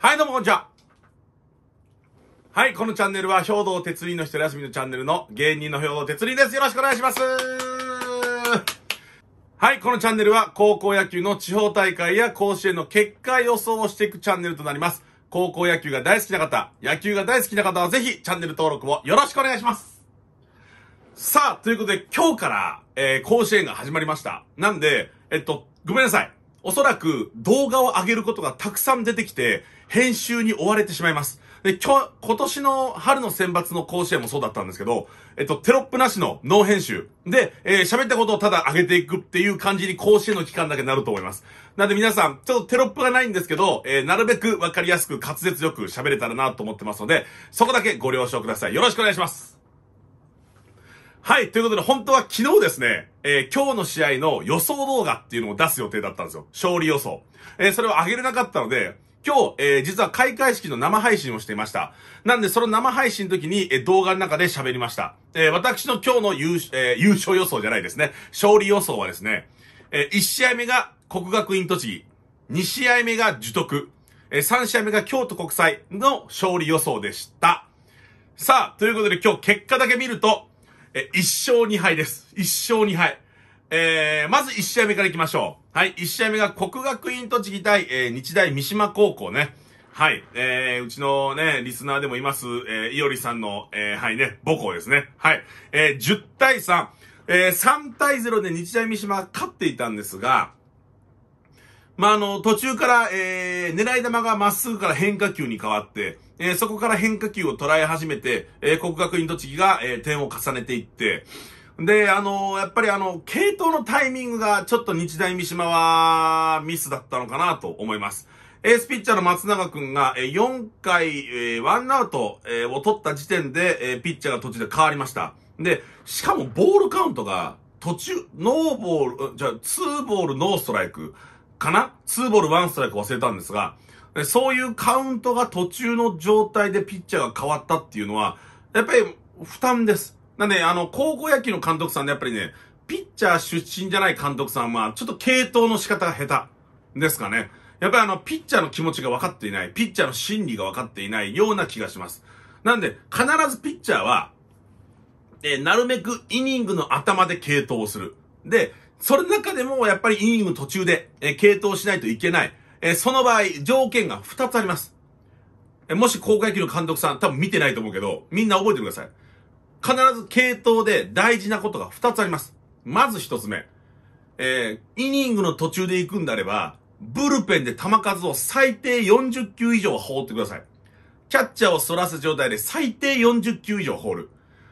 はい、どうもこんにちは。はい、このチャンネルは兵道哲理の一人休みのチャンネルの芸人の兵道哲理です。よろしくお願いします。はい、このチャンネルは高校野球の地方大会や甲子園の結果予想をしていくチャンネルとなります。高校野球が大好きな方、野球が大好きな方はぜひチャンネル登録をよろしくお願いします。さあ、ということで今日から、えー、甲子園が始まりました。なんで、えっと、ごめんなさい。おそらく動画を上げることがたくさん出てきて、編集に追われてしまいます。で、今日、今年の春の選抜の甲子園もそうだったんですけど、えっと、テロップなしのノー編集。で、えー、喋ったことをただ上げていくっていう感じに甲子園の期間だけなると思います。なんで皆さん、ちょっとテロップがないんですけど、えー、なるべくわかりやすく滑舌よく喋れたらなと思ってますので、そこだけご了承ください。よろしくお願いします。はい、ということで本当は昨日ですね、えー、今日の試合の予想動画っていうのを出す予定だったんですよ。勝利予想。えー、それを上げれなかったので、今日、えー、実は開会式の生配信をしていました。なんで、その生配信の時に、えー、動画の中で喋りました。えー、私の今日の優,、え優勝予想じゃないですね。勝利予想はですね、え1試合目が国学院栃木、2試合目が樹徳、え3試合目が京都国際の勝利予想でした。さあ、ということで今日結果だけ見ると、え1勝2敗です。1勝2敗。えまず1試合目から行きましょう。はい、1試合目が国学院栃木対、えー、日大三島高校ね。はい、えー、うちのね、リスナーでもいます、えー、いおりさんの、えー、はいね、母校ですね。はい、えー、10対3、えー、3対0で日大三島勝っていたんですが、まあ、あの、途中から、えー、狙い球がまっすぐから変化球に変わって、えー、そこから変化球を捉え始めて、えー、国学院栃木が、えー、点を重ねていって、で、あの、やっぱりあの、系統のタイミングがちょっと日大三島はミスだったのかなと思います。エースピッチャーの松永くんが4回ワンアウトを取った時点でピッチャーが途中で変わりました。で、しかもボールカウントが途中、ノーボール、じゃあ、ツーボールノーストライクかなツーボールワンストライク忘れたんですが、そういうカウントが途中の状態でピッチャーが変わったっていうのは、やっぱり負担です。なんで、あの、高校野球の監督さんでやっぱりね、ピッチャー出身じゃない監督さんは、ちょっと系統の仕方が下手ですかね。やっぱりあの、ピッチャーの気持ちが分かっていない、ピッチャーの心理が分かっていないような気がします。なんで、必ずピッチャーは、えー、なるべくイニングの頭で系統をする。で、それの中でもやっぱりイニング途中で、えー、系統しないといけない。えー、その場合、条件が2つあります。えもし高校野球の監督さん、多分見てないと思うけど、みんな覚えてください。必ず系統で大事なことが2つあります。まず1つ目。えー、イニングの途中で行くんであれば、ブルペンで球数を最低40球以上は放ってください。キャッチャーを反らす状態で最低40球以上放る。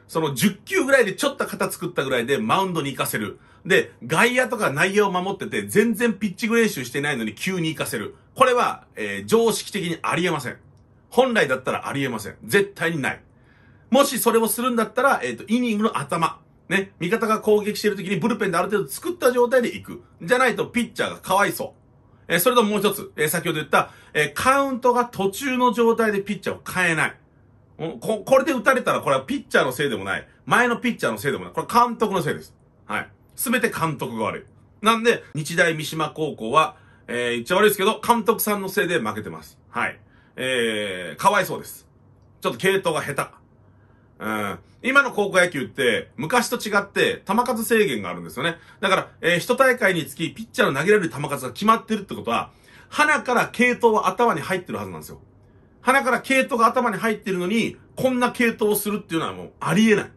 その10球ぐらいでちょっと肩作ったぐらいでマウンドに行かせる。で、外野とか内野を守ってて全然ピッチング練習してないのに急に行かせる。これは、えー、常識的にありえません。本来だったらありえません。絶対にない。もしそれをするんだったら、えっ、ー、と、イニングの頭。ね、味方が攻撃してる時にブルペンである程度作った状態で行く。じゃないとピッチャーがかわいそう。えー、それともう一つ、えー、先ほど言った、えカウントが途中の状態でピッチャーを変えない。こ、これで打たれたらこれはピッチャーのせいでもない。前のピッチャーのせいでもない。これ監督のせいです。はい。すべて監督が悪い。なんで、日大三島高校は、えー、言っちゃ悪いですけど、監督さんのせいで負けてます。はい。えー、かわいそうです。ちょっと系統が下手。うん。今の高校野球って、昔と違って、球数制限があるんですよね。だから、えー、一大会につき、ピッチャーの投げられる球数が決まってるってことは、鼻から系統は頭に入ってるはずなんですよ。鼻から系統が頭に入ってるのに、こんな系統をするっていうのはもうありえない。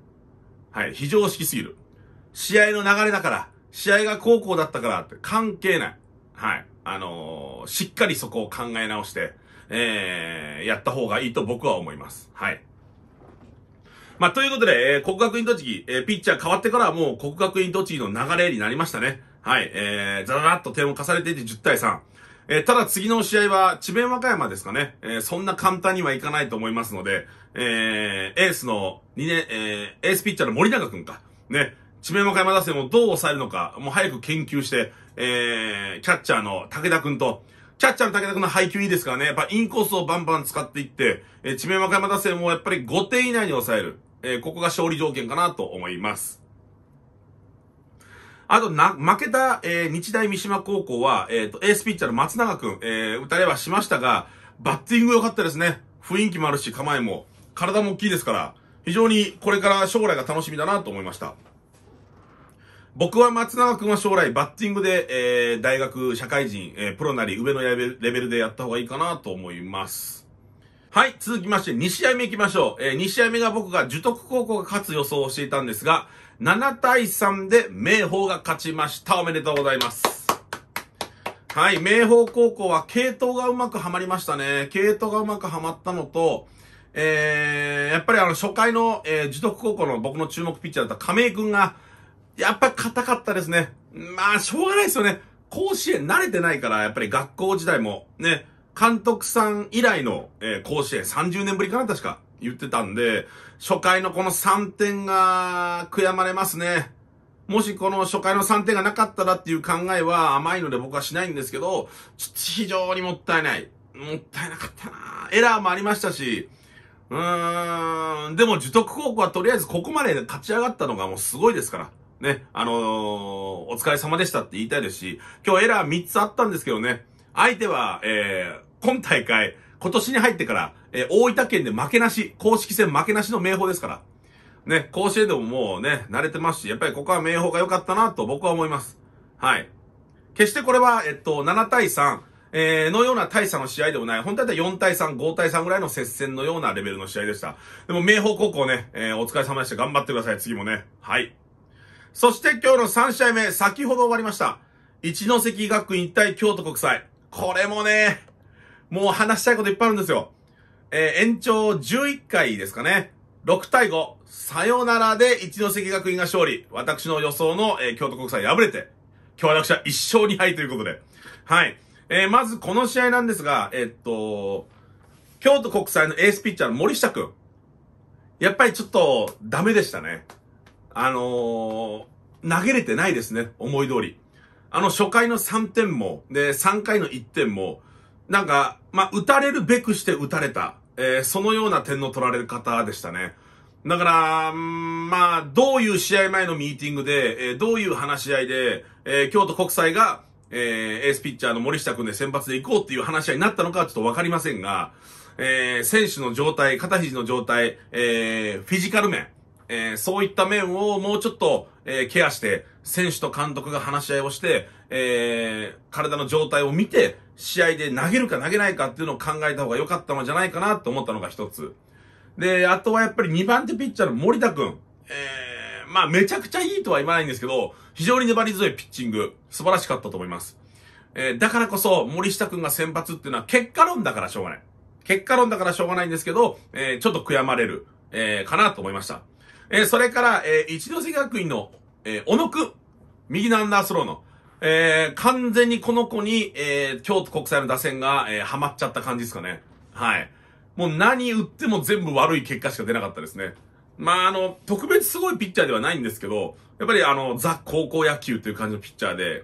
はい、非常識すぎる。試合の流れだから、試合が高校だったからって関係ない。はい。あのー、しっかりそこを考え直して、えー、やった方がいいと僕は思います。はい。まあ、ということで、えー、国学院栃木、えー、ピッチャー変わってからはもう国学院栃木の流れになりましたね。はい、えー、ザララっと点を重ねていて10対3。えー、ただ次の試合は、智弁和歌山ですかね。えー、そんな簡単にはいかないと思いますので、えー、エースの、2年、えー、エースピッチャーの森永くんか。ね。智弁和歌山打線をどう抑えるのか、もう早く研究して、えー、キャッチャーの武田くんと、キャッチャーの武田くんの配球いいですからね、やっぱインコースをバンバン使っていって、えー、智弁和歌山打線をやっぱり5点以内に抑える。えー、ここが勝利条件かなと思います。あと、な、負けた、えー、日大三島高校は、えっ、ー、と、エースピッチャーの松永くん、えー、打たれはしましたが、バッティング良かったですね。雰囲気もあるし、構えも、体も大きいですから、非常にこれから将来が楽しみだなと思いました。僕は松永くんは将来バッティングで、えー、大学、社会人、えー、プロなり上のレベルでやった方がいいかなと思います。はい、続きまして2試合目行きましょう。えー、2試合目が僕が樹徳高校が勝つ予想をしていたんですが、7対3で明豊が勝ちました。おめでとうございます。はい、明豊高校は系統がうまくはまりましたね。系統がうまくはまったのと、えー、やっぱりあの初回の、えー、樹徳高校の僕の注目ピッチャーだった亀井くんが、やっぱ硬かったですね。まあ、しょうがないですよね。甲子園慣れてないから、やっぱり学校時代もね、監督さん以来の、えー、甲子園30年ぶりかな確か言ってたんで、初回のこの3点が悔やまれますね。もしこの初回の3点がなかったらっていう考えは甘いので僕はしないんですけど、ちょっと非常にもったいない。もったいなかったなエラーもありましたし、うーん、でも樹徳高校はとりあえずここまで勝ち上がったのがもうすごいですから。ね、あのー、お疲れ様でしたって言いたいですし、今日エラー3つあったんですけどね、相手は、えー、今大会、今年に入ってから、えー、大分県で負けなし、公式戦負けなしの名豊ですから。ね、甲子園でももうね、慣れてますし、やっぱりここは名豊が良かったなと僕は思います。はい。決してこれは、えっと、7対3、えー、のような大差の試合でもない。本当だったら4対3、5対3ぐらいの接戦のようなレベルの試合でした。でも、明豊高校ね、えー、お疲れ様でした。頑張ってください。次もね。はい。そして今日の3試合目、先ほど終わりました。一関学院対京都国際。これもね、もう話したいこといっぱいあるんですよ。えー、延長11回ですかね。6対5、さよならで一関学院が勝利。私の予想の、えー、京都国際敗れて、協力者1勝2敗ということで。はい。えー、まずこの試合なんですが、えー、っと、京都国際のエースピッチャーの森下くん。やっぱりちょっとダメでしたね。あのー、投げれてないですね。思い通り。あの初回の3点も、で、3回の1点も、なんか、まあ、打たれるべくして打たれた、えー、そのような点の取られる方でしたね。だから、まあ、どういう試合前のミーティングで、えー、どういう話し合いで、えー、京都国際が、えー、エースピッチャーの森下君で先発で行こうっていう話し合いになったのかはちょっとわかりませんが、えー、選手の状態、肩肘の状態、えー、フィジカル面、えー、そういった面をもうちょっと、えー、ケアして、選手と監督が話し合いをして、えー、体の状態を見て、試合で投げるか投げないかっていうのを考えた方が良かったのじゃないかなと思ったのが一つ。で、あとはやっぱり2番手ピッチャーの森田くん。えー、まあめちゃくちゃいいとは言わないんですけど、非常に粘り強いピッチング、素晴らしかったと思います。えー、だからこそ森下くんが先発っていうのは結果論だからしょうがない。結果論だからしょうがないんですけど、えー、ちょっと悔やまれる、えー、かなと思いました。えー、それから、えー、一ノ瀬学院のえー、小野くん。右のアンダースローの。えー、完全にこの子に、えー、京都国際の打線が、えー、ハマっちゃった感じですかね。はい。もう何打っても全部悪い結果しか出なかったですね。まあ、あの、特別すごいピッチャーではないんですけど、やっぱりあの、ザ・高校野球という感じのピッチャーで、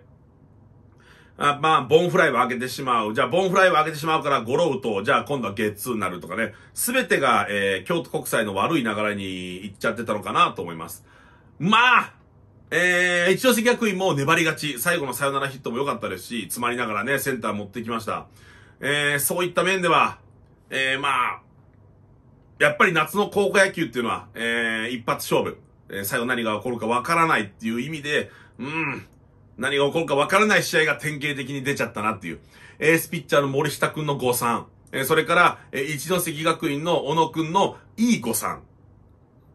あまあ、ボンフライを上げてしまう。じゃあ、ボンフライを上げてしまうから、ゴロウと、じゃあ、今度はゲッツーになるとかね。すべてが、えー、京都国際の悪い流れに行っちゃってたのかなと思います。まあえー、一関学院も粘りがち。最後のサヨナラヒットも良かったですし、詰まりながらね、センター持ってきました。えー、そういった面では、えー、まあ、やっぱり夏の高校野球っていうのは、えー、一発勝負。えー、最後何が起こるかわからないっていう意味で、うん、何が起こるかわからない試合が典型的に出ちゃったなっていう。エースピッチャーの森下くんの誤算。えー、それから、えー、一関学院の小野くんのいい誤算。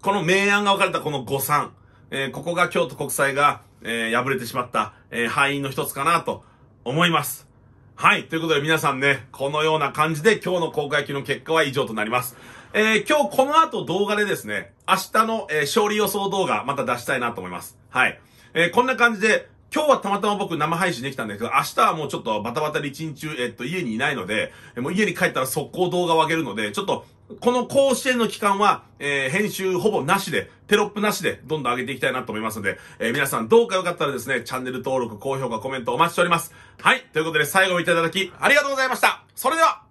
この明暗が分かれたこの誤算。えー、ここが京都国際が、えー、敗れてしまった、えー、敗因の一つかなと思います。はい。ということで皆さんね、このような感じで今日の公開級の結果は以上となります。えー、今日この後動画でですね、明日の、えー、勝利予想動画また出したいなと思います。はい。えー、こんな感じで今日はたまたま僕生配信できたんですけど、明日はもうちょっとバタバタで一日中、えっと、家にいないので、もう家に帰ったら速攻動画を上げるので、ちょっと、この甲子園の期間は、えー、編集ほぼなしで、テロップなしで、どんどん上げていきたいなと思いますので、えー、皆さんどうかよかったらですね、チャンネル登録、高評価、コメントお待ちしております。はい、ということで最後までいただき、ありがとうございました。それでは